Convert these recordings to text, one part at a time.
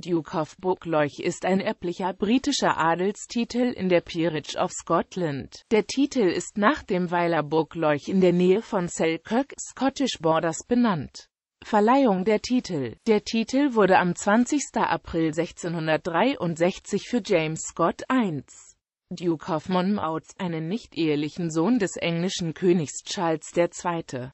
Duke of Buccleuch ist ein erblicher britischer Adelstitel in der Peerage of Scotland. Der Titel ist nach dem Weiler Buccleuch in der Nähe von Selkirk, Scottish Borders benannt. Verleihung der Titel Der Titel wurde am 20. April 1663 für James Scott I. Duke of Monmouth, einen nicht-ehelichen Sohn des englischen Königs Charles II.,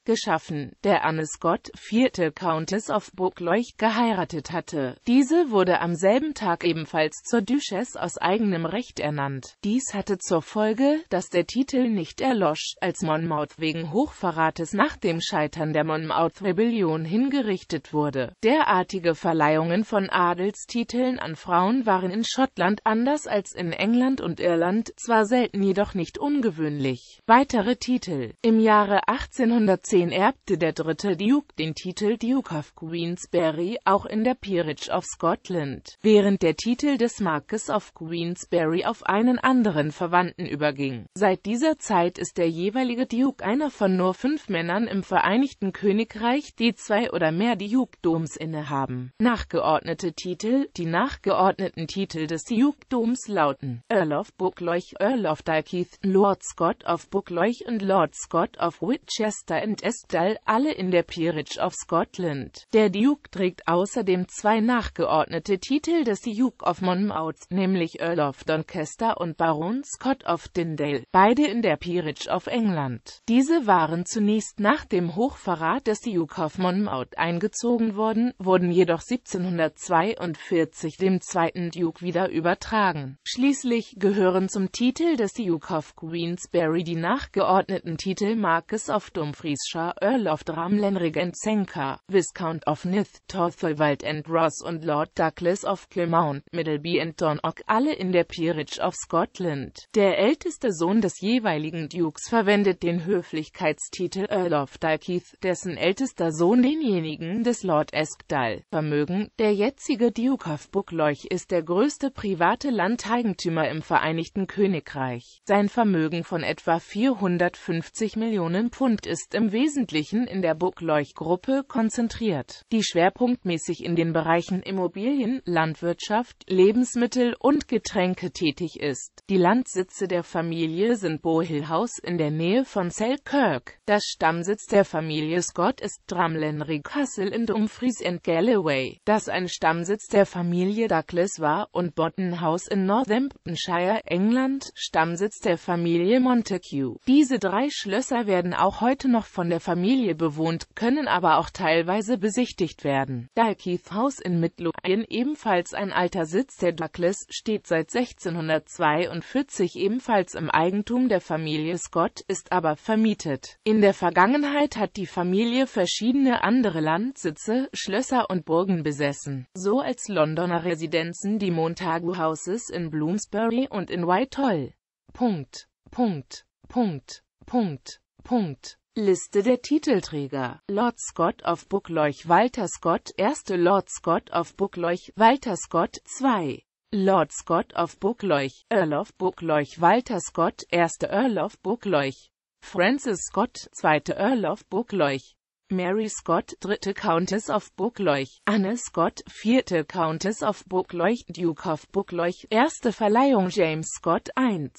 geschaffen, der Anne Scott, vierte Countess of Buccleuch, geheiratet hatte. Diese wurde am selben Tag ebenfalls zur Duchess aus eigenem Recht ernannt. Dies hatte zur Folge, dass der Titel nicht erlosch, als Monmouth wegen Hochverrates nach dem Scheitern der Monmouth-Rebellion hingerichtet wurde. Derartige Verleihungen von Adelstiteln an Frauen waren in Schottland anders als in England und Irland Holland, zwar selten jedoch nicht ungewöhnlich. Weitere Titel Im Jahre 1810 erbte der dritte Duke den Titel Duke of Queensberry, auch in der Peerage of Scotland, während der Titel des Marques of Queensberry auf einen anderen Verwandten überging. Seit dieser Zeit ist der jeweilige Duke einer von nur fünf Männern im Vereinigten Königreich, die zwei oder mehr Duke-Doms innehaben. Nachgeordnete Titel Die nachgeordneten Titel des Duke-Doms lauten Earl of Buchan Buccleuch Earl of Dalkeith, Lord Scott of Buccleuch und Lord Scott of Winchester and Eskdale, alle in der Peerage of Scotland. Der Duke trägt außerdem zwei nachgeordnete Titel des Duke of Monmouth, nämlich Earl of Doncaster und Baron Scott of Dindale, beide in der Peerage of England. Diese waren zunächst nach dem Hochverrat des Duke of Monmouth eingezogen worden, wurden jedoch 1742 dem zweiten Duke wieder übertragen. Schließlich gehören Revision zum Titel des Duke of Queensberry die nachgeordneten Titel Marquess of Dumfriesshire, Earl of Drumlanrig and Senka, Viscount of Nith, Tortholwald and Ross und Lord Douglas of Clermont, Middleby and Donock, alle in der Peerage of Scotland. Der älteste Sohn des jeweiligen Dukes verwendet den Höflichkeitstitel Earl of Dalkeith, dessen ältester Sohn denjenigen des Lord Eskdal. Vermögen Der jetzige Duke of Buckleuch ist der größte private Landeigentümer im Vereinigten Vereinigten Königreich. Sein Vermögen von etwa 450 Millionen Pfund ist im Wesentlichen in der Buccleuch-Gruppe konzentriert, die schwerpunktmäßig in den Bereichen Immobilien, Landwirtschaft, Lebensmittel und Getränke tätig ist. Die Landsitze der Familie sind Bohill House in der Nähe von Selkirk. Das Stammsitz der Familie Scott ist Drumlenry Castle in Dumfries and Galloway, das ein Stammsitz der Familie Douglas war, und Botton House in Northamptonshire, England England, Stammsitz der Familie Montague. Diese drei Schlösser werden auch heute noch von der Familie bewohnt, können aber auch teilweise besichtigt werden. Dalkeith House in Midlothian, ebenfalls ein alter Sitz der Douglas, steht seit 1642 ebenfalls im Eigentum der Familie Scott, ist aber vermietet. In der Vergangenheit hat die Familie verschiedene andere Landsitze, Schlösser und Burgen besessen, so als Londoner Residenzen die Montagu Houses in Bloomsbury und in NY toll. Punkt, Punkt, Punkt, Punkt, Punkt. Liste der Titelträger Lord Scott of Bookleuch Walter Scott Erste Lord Scott of Bookleuch Walter Scott 2. Lord Scott of Bookleuch. Earl of Bookleuch Walter Scott Erste Earl of Bookleuch. Francis Scott Zweite Earl of Bookleuch. Mary Scott, dritte Countess of Buckleuch, Anne Scott, vierte Countess of Buckleuch, Duke of Buckleuch, erste Verleihung James Scott 1.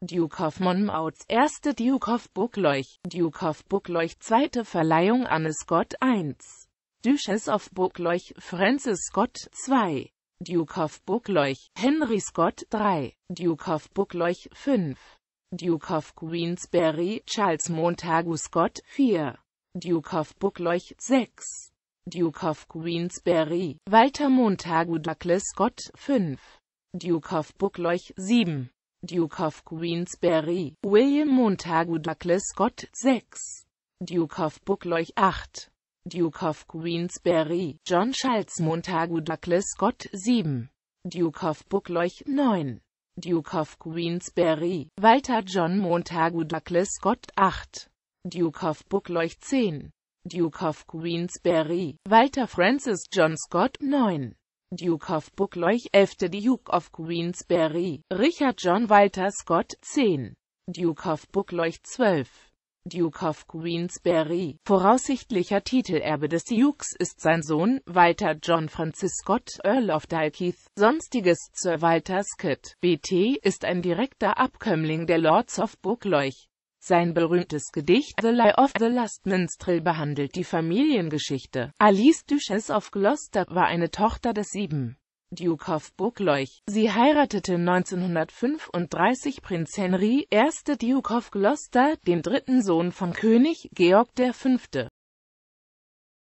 Duke of Monmouth, erste Duke of Buckleuch, Duke of Buckleuch, zweite Verleihung Anne Scott 1. Duchess of Buckleuch, Francis Scott 2. Duke of Buckleuch, Henry Scott 3, Duke of Buckleuch, 5, Duke of Queensberry, Charles Montagu Scott 4, Duke of Buccleuch 6, Duke of Queensberry, Walter Montagu Douglas Scott 5, Duke of Buccleuch 7, Duke of Queensberry, William Montagu Douglas Scott 6, Duke of Buccleuch 8, Duke of Queensberry, John Charles Montagu Douglas Scott 7, Duke of Buccleuch 9, Duke of Queensberry, Walter John Montagu Douglas Scott 8, Duke of Buccleuch 10, Duke of Queensberry, Walter Francis John Scott 9, Duke of Buccleuch 11. Duke of Queensberry, Richard John Walter Scott 10, Duke of Buccleuch 12, Duke of Queensberry. Voraussichtlicher Titelerbe des Dukes ist sein Sohn Walter John Francis Scott, Earl of Dalkeith. Sonstiges Sir Walter Scott, BT, ist ein direkter Abkömmling der Lords of Buccleuch. Sein berühmtes Gedicht The Lie of the Last Minstrel behandelt die Familiengeschichte. Alice Duchess of Gloucester war eine Tochter des Sieben. Duke of Buccleuch. Sie heiratete 1935 Prinz Henry, erste Duke of Gloucester, den dritten Sohn von König Georg V.